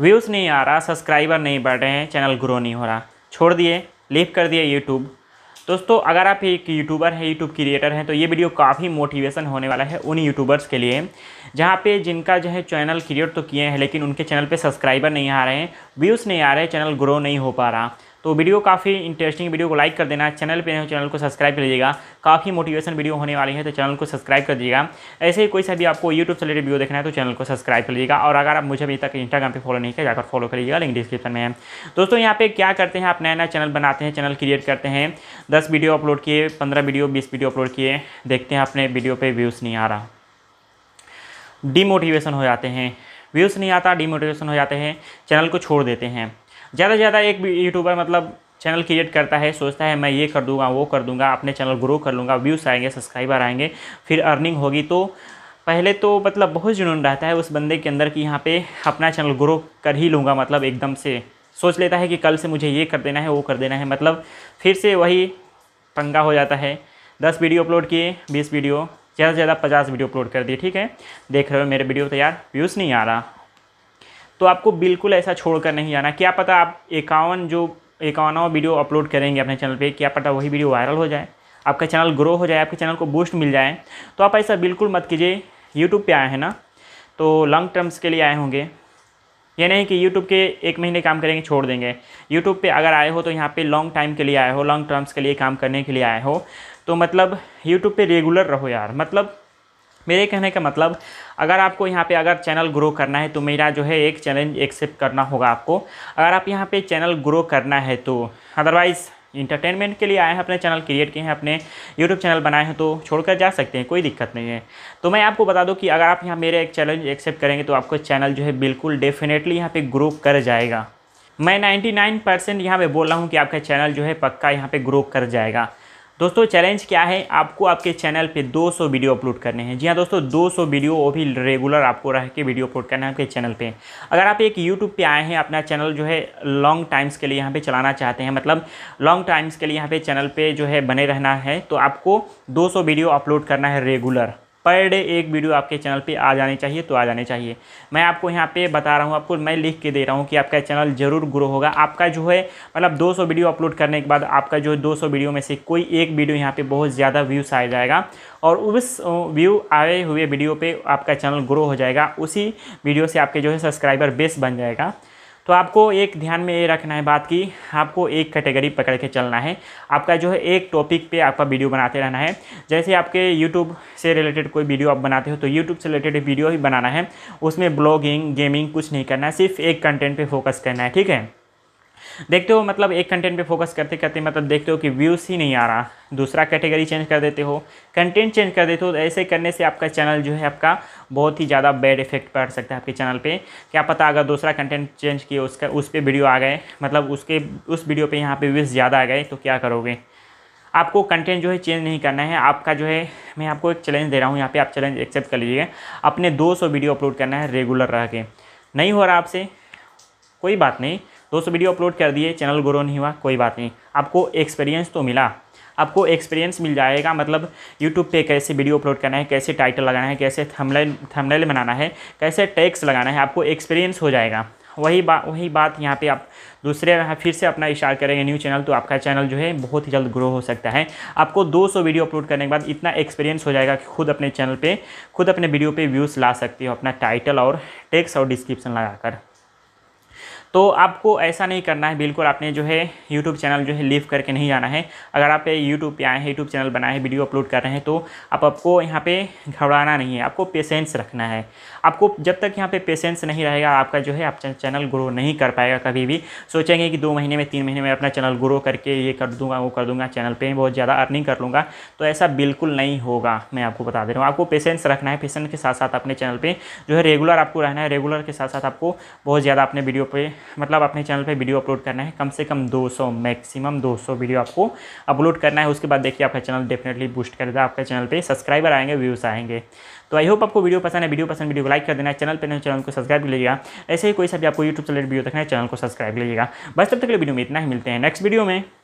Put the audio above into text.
views नहीं आ रहा subscriber नहीं बढ़ रहे हैं चैनल ग्रो नहीं हो रहा छोड़ दिए लीव कर दिए यूट्यूब दोस्तों अगर आप एक यूट्यूबर हैं यूट्यूब क्रिएटर हैं तो ये वीडियो काफ़ी मोटिवेशन होने वाला है उन यूट्यूबर्स के लिए जहाँ पे जिनका जो है चैनल क्रिएट तो किए हैं लेकिन उनके चैनल पे सब्सक्राइबर नहीं आ रहे हैं व्यूज़ नहीं आ रहे चैनल ग्रो नहीं हो पा रहा तो वीडियो काफ़ी इंटरेस्टिंग वीडियो को लाइक कर देना चैनल पे हो चैनल को सब्सक्राइब कर लीजिएगा काफ़ी मोटिवेशन वीडियो होने वाली है तो चैनल को सब्सक्राइब कर दीजिएगा ऐसे ही कोई सा भी आपको यूट्यूब से रिलेटेड वीडियो देखना है तो चैनल को सब्सक्राइब कर लीजिएगा और अगर आप मुझे अभी तक इंस्टाग्राम पर फॉलो नहीं किया जाकर फॉलो करिएगा लिंक डिस्क्रिप्शन में है दोस्तों यहाँ पे क्या करते हैं आप नया नया चैनल बनाते हैं चैनल क्रिएट करते हैं दस वीडियो अपलोड किए पंद्रह वीडियो बीस वीडियो अपलोड किए देखते हैं अपने वीडियो पर व्यूज़ नहीं आ रहा डिमोटिवेशन हो जाते हैं व्यूज़ नहीं आता डिमोटिवेशन हो जाते हैं चैनल को छोड़ देते हैं ज़्यादा से ज़्यादा एक यूट्यूबर मतलब चैनल क्रिएट करता है सोचता है मैं ये कर दूंगा वो कर दूंगा अपने चैनल ग्रो कर लूँगा व्यूज़ आएंगे सब्सक्राइबर आएंगे फिर अर्निंग होगी तो पहले तो मतलब बहुत जुनून रहता है उस बंदे के अंदर कि यहाँ पे अपना चैनल ग्रो कर ही लूँगा मतलब एकदम से सोच लेता है कि कल से मुझे ये कर देना है वो कर देना है मतलब फिर से वही पंगा हो जाता है दस वीडियो अपलोड किए बीस वीडियो ज़्यादा से ज़्यादा पचास वीडियो अपलोड कर दिए ठीक है देख रहे हो मेरे वीडियो तो यार व्यूज़ नहीं आ रहा तो आपको बिल्कुल ऐसा छोड़ कर नहीं जाना क्या पता आप इक्यावन जो इक्यावनवा वीडियो अपलोड करेंगे अपने चैनल पे क्या पता वही वीडियो वायरल हो जाए आपका चैनल ग्रो हो जाए आपके चैनल को बूस्ट मिल जाए तो आप ऐसा बिल्कुल मत कीजिए यूट्यूब पे आए हैं ना तो लॉन्ग टर्म्स के लिए आए होंगे ये नहीं कि यूट्यूब के एक महीने काम करेंगे छोड़ देंगे यूट्यूब पे अगर आए हो तो यहाँ पे लॉन्ग टाइम के लिए आए हो लॉन्ग टर्म्स के लिए काम करने के लिए आए हो तो मतलब यूट्यूब पे रेगुलर रहो यार मतलब मेरे कहने का मतलब अगर आपको यहाँ पे अगर चैनल ग्रो करना है तो मेरा जो है एक चैलेंज एक्सेप्ट करना होगा आपको अगर आप यहाँ पे चैनल ग्रो करना है तो अदरवाइज़ इंटरटेनमेंट के लिए आए हैं अपने चैनल क्रिएट किए हैं अपने यूट्यूब चैनल बनाए हैं तो छोड़कर जा सकते हैं कोई दिक्कत नहीं है तो मैं आपको बता दूं कि अगर आप यहाँ मेरे एक चैलेंज एक्सेप्ट करेंगे तो आपको चैनल जो है बिल्कुल डेफिनेटली यहाँ पे ग्रो कर जाएगा मैं 99 परसेंट यहाँ पर बोल रहा हूँ कि आपका चैनल जो है पक्का यहाँ पर ग्रो कर जाएगा दोस्तों चैलेंज क्या है आपको आपके चैनल पे 200 वीडियो अपलोड करने हैं जी हाँ दोस्तों 200 वीडियो वो भी रेगुलर आपको रह के वीडियो अपलोड करना है आपके चैनल पे अगर आप एक यूट्यूब पे आए हैं अपना चैनल जो है लॉन्ग टाइम्स के लिए यहाँ पे चलाना चाहते हैं मतलब लॉन्ग टाइम्स के लिए यहाँ पे चैनल पर जो है बने रहना है तो आपको दो वीडियो अपलोड करना है रेगुलर पर डे एक वीडियो आपके चैनल पे आ जाने चाहिए तो आ जाने चाहिए मैं आपको यहाँ पे बता रहा हूँ आपको मैं लिख के दे रहा हूँ कि आपका चैनल ज़रूर ग्रो होगा आपका जो है मतलब 200 वीडियो अपलोड करने के बाद आपका जो है दो वीडियो में से कोई एक वीडियो यहाँ पे बहुत ज़्यादा व्यूस आ जाएगा और उस व्यू आए हुए वीडियो पर आपका चैनल ग्रो हो जाएगा उसी वीडियो से आपके जो है सब्सक्राइबर बेस बन जाएगा तो आपको एक ध्यान में ये रखना है बात की आपको एक कैटेगरी पकड़ के चलना है आपका जो है एक टॉपिक पे आपका वीडियो बनाते रहना है जैसे आपके यूट्यूब से रिलेटेड कोई वीडियो आप बनाते हो तो यूट्यूब से रिलेटेड वीडियो ही बनाना है उसमें ब्लॉगिंग गेमिंग कुछ नहीं करना है सिर्फ एक कंटेंट पर फोकस करना है ठीक है देखते हो मतलब एक कंटेंट पे फोकस करते करते मतलब देखते हो कि व्यूज़ ही नहीं आ रहा दूसरा कैटेगरी चेंज कर देते हो कंटेंट चेंज कर देते हो तो ऐसे करने से आपका चैनल जो है आपका बहुत ही ज़्यादा बैड इफेक्ट पड़ सकता है आपके चैनल पे क्या पता अगर दूसरा कंटेंट चेंज किए उसका उस पर वीडियो आ गए मतलब उसके उस वीडियो पर यहाँ पर व्यूज़ ज़्यादा आ गए तो क्या करोगे आपको कंटेंट जो है चेंज नहीं करना है आपका जो है मैं आपको एक चैलेंज दे रहा हूँ यहाँ पे आप चैलेंज एक्सेप्ट कर लीजिएगा अपने दो वीडियो अपलोड करना है रेगुलर रह के नहीं हो रहा आपसे कोई बात नहीं दोस्तों वीडियो अपलोड कर दिए चैनल ग्रो नहीं हुआ कोई बात नहीं आपको एक्सपीरियंस तो मिला आपको एक्सपीरियंस मिल जाएगा मतलब यूट्यूब पे कैसे वीडियो अपलोड करना है कैसे टाइटल लगाना है कैसे थंबनेल थंबनेल बनाना है कैसे टैक्स लगाना है आपको एक्सपीरियंस हो जाएगा वही बात वही बात यहाँ पे आप दूसरे यहाँ फिर से अपना स्टार्ट करेंगे न्यू चैनल तो आपका चैनल जो है बहुत ही जल्द ग्रो हो सकता है आपको 200 वीडियो अपलोड करने के बाद इतना एक्सपीरियंस हो जाएगा कि खुद अपने चैनल पे खुद अपने वीडियो पे व्यूज़ ला सकते हो अपना टाइटल और टेक्स्ट और डिस्क्रिप्शन लगाकर तो आपको ऐसा नहीं करना है बिल्कुल आपने जो है यूट्यूब चैनल जो है लीव करके नहीं जाना है अगर आप यूट्यूब पे आए हैं यूट्यूब चैनल बनाए हैं वीडियो अपलोड कर रहे हैं तो आप आपको यहाँ पे घबराना नहीं है आपको पेशेंस रखना है आपको जब तक यहाँ पे पेशेंस नहीं रहेगा आपका जो है आप चैनल ग्रो नहीं कर पाएगा कभी भी सोचेंगे कि दो महीने में तीन महीने में अपना चैनल ग्रो करके ये कर दूंगा वो कर दूंगा चैनल पर बहुत ज़्यादा अर्निंग कर लूँगा तो ऐसा बिल्कुल नहीं होगा मैं आपको बता दे रहा हूँ आपको पेशेंस रखना है पेशेंस के साथ साथ अपने चैनल पर जो है रेगुलर आपको रहना है रेगुलर के साथ साथ आपको बहुत ज़्यादा अपने वीडियो पर मतलब अपने चैनल पे वीडियो अपलोड करना है कम से कम 200 मैक्सिमम 200 वीडियो आपको अपलोड करना है उसके बाद देखिए आपका चैनल डेफिनेटली बूस्ट करेगा आपके चैनल पे सब्सक्राइबर आएंगे व्यूज़ आएंगे तो आई होप आपको वीडियो पसंद है वीडियो पसंद वीडियो को लाइक कर देना चैनल पर चैनल को सब्सक्राइब लीजिएगा ऐसे ही कोई सभी आपको यूट्यूब चैनल वीडियो देखना है चैनल को सब्सक्राइब लीजिएगा बस तब तक वीडियो में इतना ही मिलते हैं नेक्स्ट वीडियो में